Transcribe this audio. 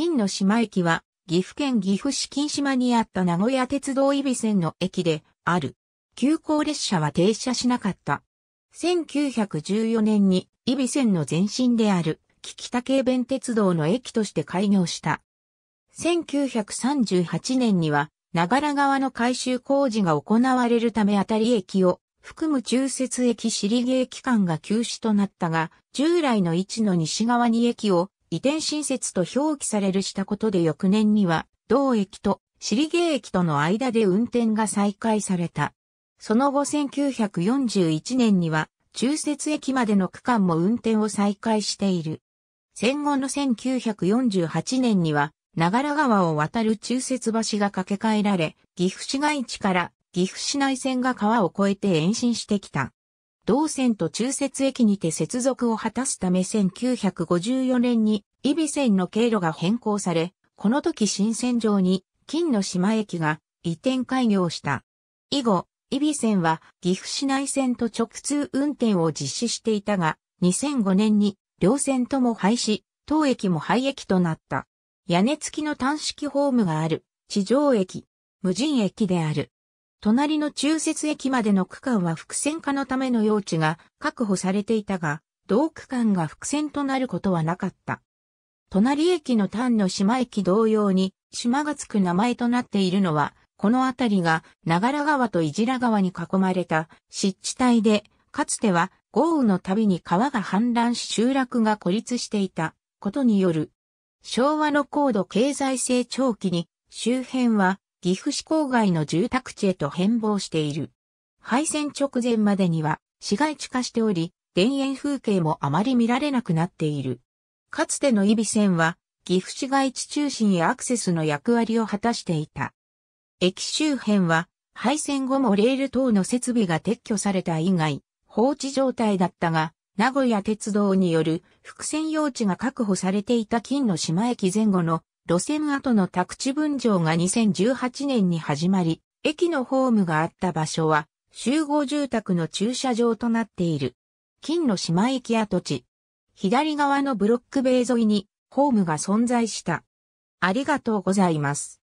金の島駅は、岐阜県岐阜市金島にあった名古屋鉄道伊備線の駅である。急行列車は停車しなかった。1914年に伊備線の前身である、菊田京弁鉄道の駅として開業した。1938年には、長良川の改修工事が行われるためあたり駅を含む中節駅尻毛駅間が休止となったが、従来の位置の西側に駅を移転新設と表記されるしたことで翌年には、同駅と尻毛駅との間で運転が再開された。その後1941年には、中節駅までの区間も運転を再開している。戦後の1948年には、長良川を渡る中節橋が架け替えられ、岐阜市街地から岐阜市内線が川を越えて延伸してきた。同線と中節駅にて接続を果たすため1954年に伊備線の経路が変更され、この時新線上に金の島駅が移転開業した。以後、伊備線は岐阜市内線と直通運転を実施していたが、2005年に両線とも廃止、当駅も廃駅となった。屋根付きの単式ホームがある、地上駅、無人駅である。隣の中節駅までの区間は伏線化のための用地が確保されていたが、同区間が伏線となることはなかった。隣駅の丹の島駅同様に、島がつく名前となっているのは、この辺りが長良川と伊良川に囲まれた湿地帯で、かつては豪雨のたびに川が氾濫し集落が孤立していたことによる。昭和の高度経済成長期に周辺は岐阜市郊外の住宅地へと変貌している。廃線直前までには市街地化しており、田園風景もあまり見られなくなっている。かつての伊比線は、岐阜市街地中心へアクセスの役割を果たしていた。駅周辺は、廃線後もレール等の設備が撤去された以外、放置状態だったが、名古屋鉄道による伏線用地が確保されていた金の島駅前後の路線跡の宅地分譲が2018年に始まり、駅のホームがあった場所は集合住宅の駐車場となっている。金の島駅跡地。左側のブロック塀沿いにホームが存在した。ありがとうございます。